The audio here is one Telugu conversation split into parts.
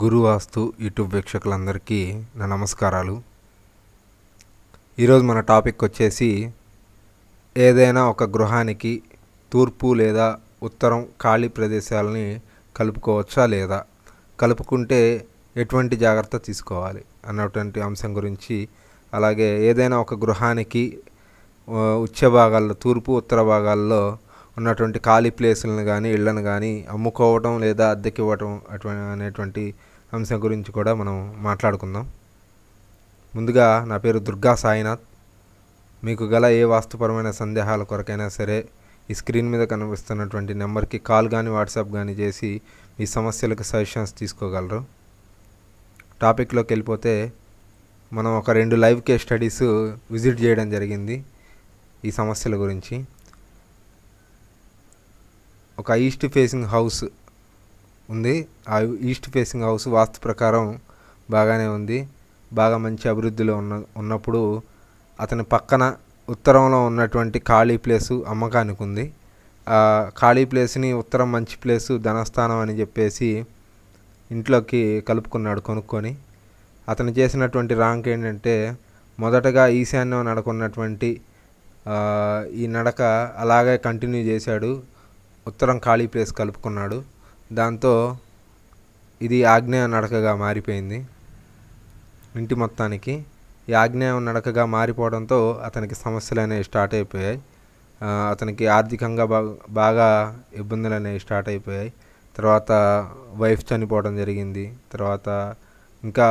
గురువాస్తు యూట్యూబ్ వీక్షకులందరికీ నా నమస్కారాలు ఈరోజు మన టాపిక్ వచ్చేసి ఏదైనా ఒక గృహానికి తూర్పు లేదా ఉత్తరం ఖాళీ ప్రదేశాలని కలుపుకోవచ్చా లేదా కలుపుకుంటే ఎటువంటి జాగ్రత్త తీసుకోవాలి అన్నటువంటి అంశం గురించి అలాగే ఏదైనా ఒక గృహానికి ఉచ్చ భాగాల్లో తూర్పు ఉత్తర భాగాల్లో ఉన్నటువంటి ఖాళీ ప్లేసులను కానీ ఇళ్లను కానీ అమ్ముకోవటం లేదా అద్దెకి ఇవ్వటం అటువంటి అనేటువంటి అంశం గురించి కూడా మనం మాట్లాడుకుందాం ముందుగా నా పేరు దుర్గా సాయినాథ్ మీకు గల ఏ వాస్తుపరమైన సందేహాల కొరకైనా సరే ఈ స్క్రీన్ మీద కనిపిస్తున్నటువంటి నెంబర్కి కాల్ కానీ వాట్సాప్ కానీ చేసి మీ సమస్యలకు సజెషన్స్ తీసుకోగలరు టాపిక్లోకి వెళ్ళిపోతే మనం ఒక రెండు లైవ్ కేస్ స్టడీస్ విజిట్ చేయడం జరిగింది ఈ సమస్యల గురించి ఒక ఈస్ట్ ఫేసింగ్ హౌస్ ఉంది ఆ ఈస్ట్ ఫేసింగ్ హౌస్ వాస్తు ప్రకారం బాగానే ఉంది బాగా మంచి అభివృద్ధిలో ఉన్న ఉన్నప్పుడు అతని పక్కన ఉత్తరంలో ఉన్నటువంటి ఖాళీ ప్లేసు అమ్మకానికి ఉంది ఆ ఖాళీ ప్లేస్ని ఉత్తరం మంచి ప్లేసు ధనస్థానం అని చెప్పేసి ఇంట్లోకి కలుపుకున్నాడు కొనుక్కొని అతను చేసినటువంటి రాంక్ ఏంటంటే మొదటగా ఈశాన్యం నడకున్నటువంటి ఈ నడక అలాగే కంటిన్యూ చేశాడు ఉత్తరం ఖాళీ ప్లేస్ కలుపుకున్నాడు దాంతో ఇది ఆగ్నేయ నడకగా మారిపోయింది ఇంటి మొత్తానికి ఈ ఆగ్నేయ నడకగా మారిపోవడంతో అతనికి సమస్యలు అనేవి స్టార్ట్ అయిపోయాయి అతనికి ఆర్థికంగా బాగా ఇబ్బందులు అనేవి స్టార్ట్ అయిపోయాయి తర్వాత వైఫ్ చనిపోవడం జరిగింది తర్వాత ఇంకా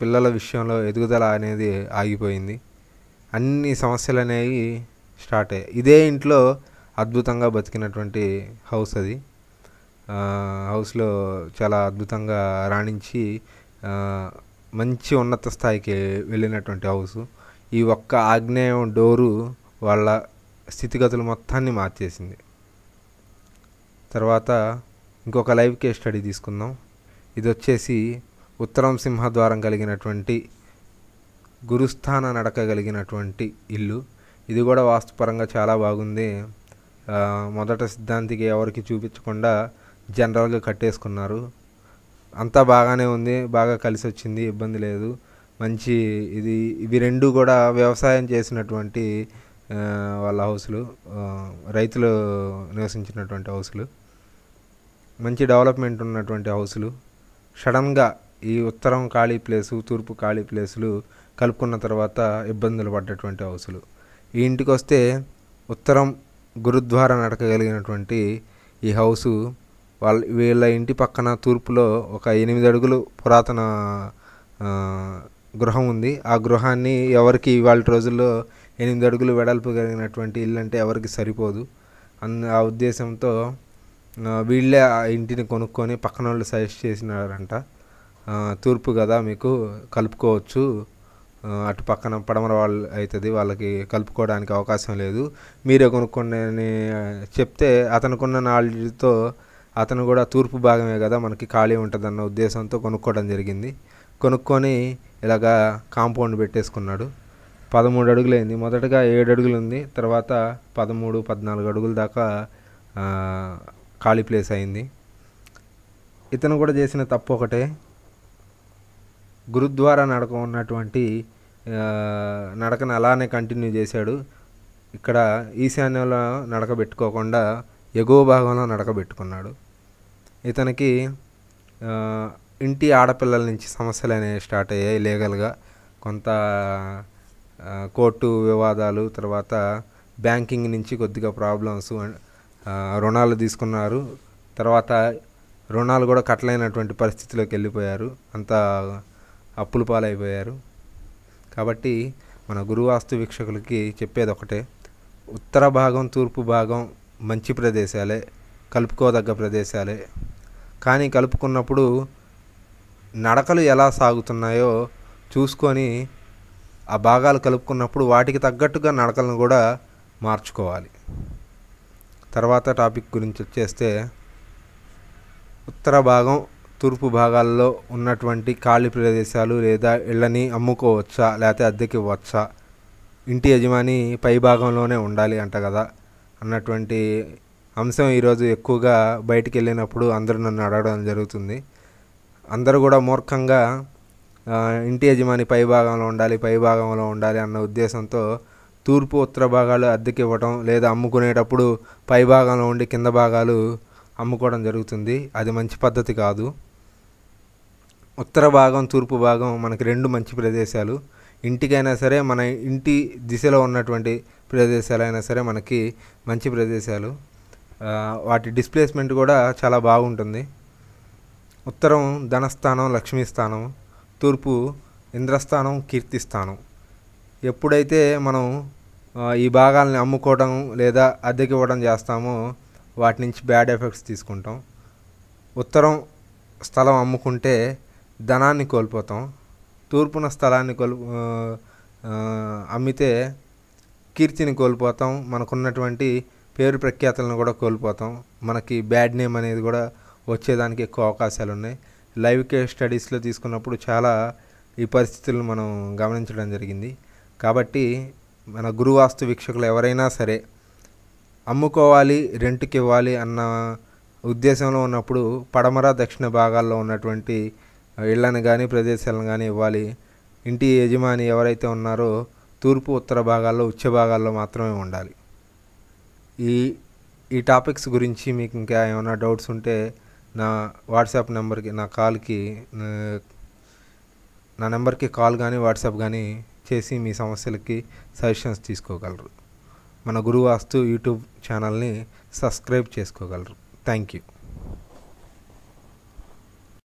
పిల్లల విషయంలో ఎదుగుదల అనేది ఆగిపోయింది అన్ని సమస్యలు అనేవి స్టార్ట్ అయ్యాయి ఇదే ఇంట్లో అద్భుతంగా బతికినటువంటి హౌస్ అది హౌస్లో చాలా అద్భుతంగా రాణించి మంచి ఉన్నత స్థాయికి వెళ్ళినటువంటి హౌస్ ఈ ఒక్క ఆగ్నేయం డోరు వాళ్ళ స్థితిగతులు మొత్తాన్ని మార్చేసింది తర్వాత ఇంకొక లైవ్ కేస్ స్టడీ తీసుకుందాం ఇది వచ్చేసి ఉత్తరం సింహద్వారం కలిగినటువంటి గురుస్థాన నడక కలిగినటువంటి ఇల్లు ఇది కూడా వాస్తుపరంగా చాలా బాగుంది మొదట సిద్ధాంతికి ఎవరికి చూపించకుండా జనరల్గా కట్టేసుకున్నారు అంతా బాగానే ఉంది బాగా కలిసి వచ్చింది ఇబ్బంది లేదు మంచి ఇది ఇవి రెండు కూడా వ్యవసాయం చేసినటువంటి వాళ్ళ హౌసులు రైతులు నివసించినటువంటి హౌసులు మంచి డెవలప్మెంట్ ఉన్నటువంటి హౌసులు సడన్గా ఈ ఉత్తరం ఖాళీ ప్లేసు తూర్పు ఖాళీ ప్లేసులు కలుపుకున్న తర్వాత ఇబ్బందులు పడ్డటువంటి హౌసులు ఈ ఇంటికి వస్తే ఉత్తరం గురుద్వారా నడకగలిగినటువంటి ఈ హౌసు వాళ్ళ వీళ్ళ ఇంటి పక్కన తూర్పులో ఒక ఎనిమిది అడుగులు పురాతన గృహం ఉంది ఆ గృహాన్ని ఎవరికి ఇవాళ రోజుల్లో ఎనిమిది అడుగులు వెడల్పు కలిగినటువంటి ఇల్లు అంటే ఎవరికి సరిపోదు అన్న ఆ ఉద్దేశంతో వీళ్ళే ఆ ఇంటిని కొనుక్కొని పక్కన వాళ్ళు సజెస్ట్ చేసినారంట తూర్పు కదా మీకు కలుపుకోవచ్చు అటు పక్కన పడమర వాళ్ళు అవుతుంది వాళ్ళకి కలుపుకోవడానికి అవకాశం లేదు మీరే కొనుక్కోండి చెప్తే అతనుకున్న నాలెడ్జ్తో అతను కూడా తూర్పు భాగమే కదా మనకి ఖాళీ ఉంటుందన్న ఉద్దేశంతో కొనుక్కోవడం జరిగింది కొనుక్కొని ఇలాగా కాంపౌండ్ పెట్టేసుకున్నాడు పదమూడు అడుగులైంది మొదటగా ఏడు అడుగులు ఉంది తర్వాత పదమూడు పద్నాలుగు అడుగుల దాకా ఖాళీ ప్లేస్ అయింది ఇతను కూడా చేసిన తప్పు ఒకటే గురుద్వారా నడక ఉన్నటువంటి నడకను అలానే కంటిన్యూ చేశాడు ఇక్కడ ఈశాన్యంలో నడకబెట్టుకోకుండా ఎగువ భాగంలో నడకబెట్టుకున్నాడు ఇతనికి ఇంటి ఆడపిల్లల నుంచి సమస్యలు అనేవి స్టార్ట్ అయ్యాయి లీగల్గా కొంత కోర్టు వివాదాలు తర్వాత బ్యాంకింగ్ నుంచి కొద్దిగా ప్రాబ్లమ్స్ రుణాలు తీసుకున్నారు తర్వాత రుణాలు కూడా కట్టలేనటువంటి పరిస్థితిలోకి వెళ్ళిపోయారు అంతా అప్పులు పాలైపోయారు కాబట్టి మన గురువాస్తు వీక్షకులకి చెప్పేది ఒకటే ఉత్తర భాగం తూర్పు భాగం మంచి ప్రదేశాలే కలుపుకోదగ్గ ప్రదేశాలే కానీ కలుపుకున్నప్పుడు నడకలు ఎలా సాగుతున్నాయో చూసుకొని ఆ భాగాలు కలుపుకున్నప్పుడు వాటికి తగ్గట్టుగా నడకలను కూడా మార్చుకోవాలి తర్వాత టాపిక్ గురించి వచ్చేస్తే ఉత్తర భాగం తూర్పు భాగాల్లో ఉన్నటువంటి ఖాళీ ప్రదేశాలు లేదా ఇళ్ళని అమ్ముకోవచ్చా లేకపోతే అద్దెకి ఇవ్వచ్చా ఇంటి యజమాని పై భాగంలోనే ఉండాలి అంట కదా అన్నటువంటి అంశం ఈరోజు ఎక్కువగా బయటికి వెళ్ళినప్పుడు అందరూ నన్ను అడగడం జరుగుతుంది అందరూ కూడా మూర్ఖంగా ఇంటి యజమాని పై భాగంలో ఉండాలి పై భాగంలో ఉండాలి అన్న ఉద్దేశంతో తూర్పు ఉత్తర భాగాలు అద్దెకి ఇవ్వటం లేదా అమ్ముకునేటప్పుడు పై భాగంలో ఉండి కింద భాగాలు అమ్ముకోవడం జరుగుతుంది అది మంచి పద్ధతి కాదు ఉత్తర భాగం తూర్పు భాగం మనకి రెండు మంచి ప్రదేశాలు ఇంటికైనా సరే మన ఇంటి దిశలో ఉన్నటువంటి ప్రదేశాలైనా సరే మనకి మంచి ప్రదేశాలు వాటి డిస్ప్లేస్మెంట్ కూడా చాలా బాగుంటుంది ఉత్తరం ధనస్థానం లక్ష్మీస్థానం తూర్పు ఇంద్రస్థానం కీర్తిస్థానం ఎప్పుడైతే మనం ఈ భాగాలని అమ్ముకోవడం లేదా అద్దెకి ఇవ్వడం చేస్తామో వాటి నుంచి బ్యాడ్ ఎఫెక్ట్స్ తీసుకుంటాం ఉత్తరం స్థలం అమ్ముకుంటే ధనాన్ని కోల్పోతాం తూర్పున స్థలాన్ని కోల్ అమ్మితే కీర్తిని కోల్పోతాం మనకున్నటువంటి పేరు ప్రఖ్యాతలను కూడా కోల్పోతాం మనకి బ్యాడ్ నేమ్ అనేది కూడా వచ్చేదానికి ఎక్కువ అవకాశాలు ఉన్నాయి లైవ్ కేర్ స్టడీస్లో తీసుకున్నప్పుడు చాలా ఈ పరిస్థితులను మనం గమనించడం జరిగింది కాబట్టి మన గురువాస్తు వీక్షకులు ఎవరైనా సరే అమ్ముకోవాలి రెంట్కి ఇవ్వాలి అన్న ఉద్దేశంలో ఉన్నప్పుడు పడమర దక్షిణ భాగాల్లో ఉన్నటువంటి ఇళ్లను కానీ ప్రదేశాలను కానీ ఇవ్వాలి ఇంటి యజమాని ఎవరైతే ఉన్నారో తూర్పు ఉత్తర భాగాల్లో ఉచ్చ భాగాల్లో మాత్రమే ఉండాలి ఈ ఈ టాపిక్స్ గురించి మీకు ఇంకా ఏమైనా డౌట్స్ ఉంటే నా వాట్సాప్ నెంబర్కి నా కాల్కి నా నెంబర్కి కాల్ కానీ వాట్సాప్ కానీ చేసి మీ సమస్యలకి సజెషన్స్ తీసుకోగలరు మన గురువాస్తు యూట్యూబ్ ఛానల్ని సబ్స్క్రైబ్ చేసుకోగలరు థ్యాంక్ యూ